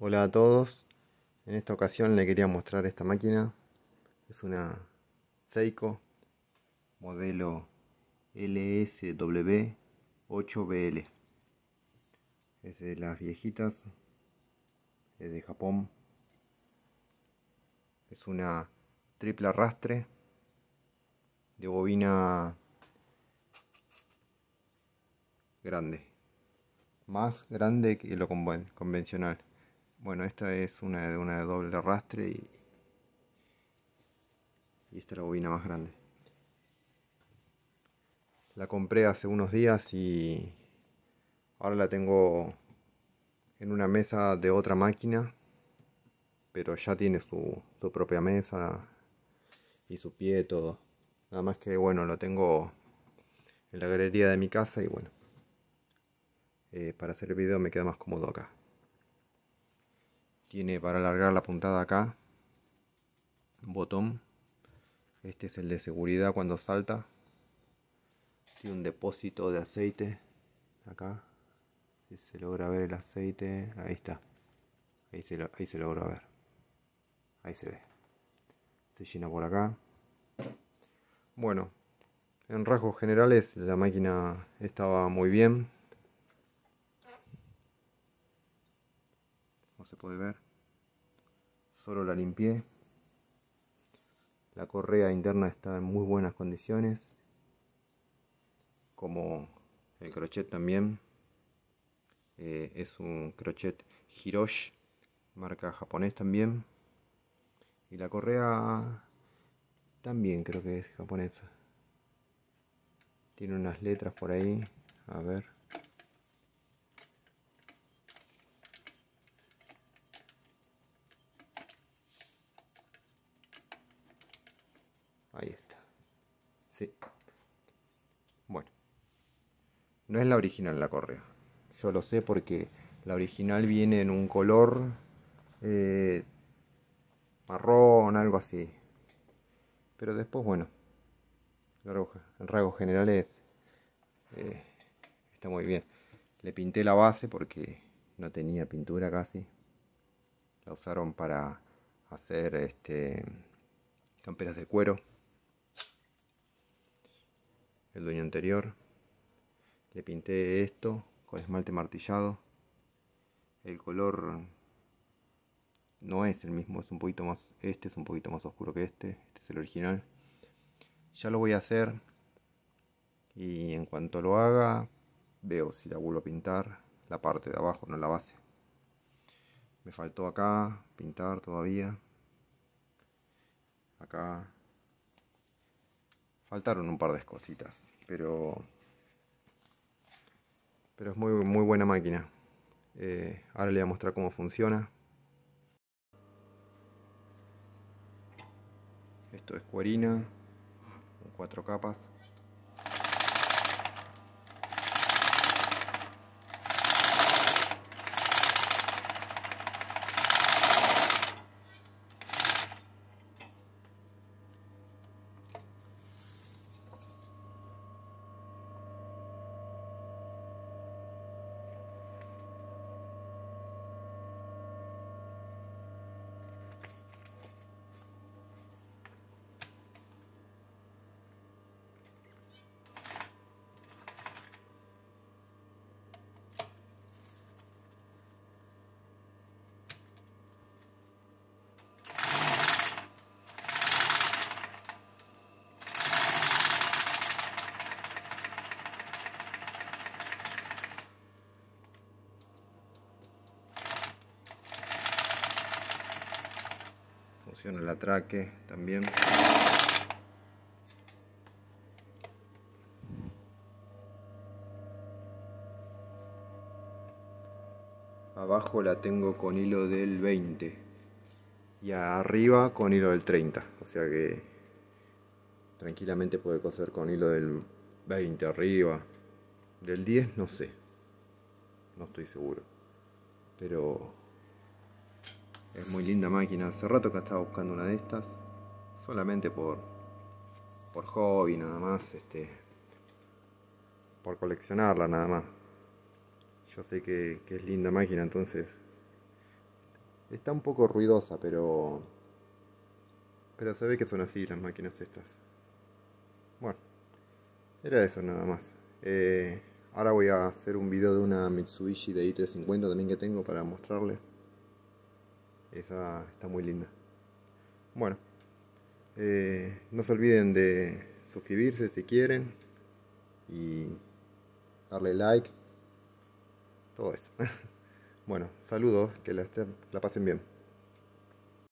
Hola a todos, en esta ocasión le quería mostrar esta máquina, es una Seiko modelo LSW8BL, es de las viejitas, es de Japón, es una triple arrastre de bobina grande, más grande que lo convencional. Bueno, esta es una de una doble arrastre y, esta es la bobina más grande. La compré hace unos días y ahora la tengo en una mesa de otra máquina, pero ya tiene su, propia mesa y su pie, todo. Nada más que bueno, lo tengo en la galería de mi casa y bueno, eh, para hacer el video me queda más cómodo acá tiene para alargar la puntada acá, un botón, este es el de seguridad cuando salta, tiene un depósito de aceite acá, si se logra ver el aceite, ahí está, ahí se, ahí se logra ver, ahí se ve, se llena por acá, bueno, en rasgos generales la máquina estaba muy bien, se puede ver. Solo la limpié. La correa interna está en muy buenas condiciones. Como el crochet también. Eh, es un crochet Hiroshi, marca japonés también. Y la correa también creo que es japonesa. Tiene unas letras por ahí. A ver. Ahí está. Sí. Bueno. No es la original la correa. Yo lo sé porque la original viene en un color eh, marrón, algo así. Pero después, bueno. En rasgos generales eh, está muy bien. Le pinté la base porque no tenía pintura casi. La usaron para hacer este, camperas de cuero el dueño anterior. Le pinté esto con esmalte martillado. El color no es el mismo, es un poquito más, este es un poquito más oscuro que este, este es el original. Ya lo voy a hacer y en cuanto lo haga veo si la vuelvo a pintar la parte de abajo, no la base. Me faltó acá pintar todavía. Acá Faltaron un par de cositas, pero, pero es muy, muy buena máquina. Eh, ahora le voy a mostrar cómo funciona. Esto es cuarina con cuatro capas. en el atraque también. Abajo la tengo con hilo del 20 y arriba con hilo del 30, o sea que tranquilamente puede coser con hilo del 20 arriba, del 10 no sé, no estoy seguro, pero es muy linda máquina. Hace rato que estaba buscando una de estas. Solamente por, por hobby, nada más. Este, por coleccionarla, nada más. Yo sé que, es linda máquina, entonces... Está un poco ruidosa, pero... Pero se ve que son así las máquinas estas. Bueno. Era eso nada más. Eh, ahora voy a hacer un video de una Mitsubishi de i350 también que tengo para mostrarles. Esa está muy linda. Bueno, eh, no se olviden de suscribirse si quieren y darle like, todo eso. bueno, saludos, que la pasen bien.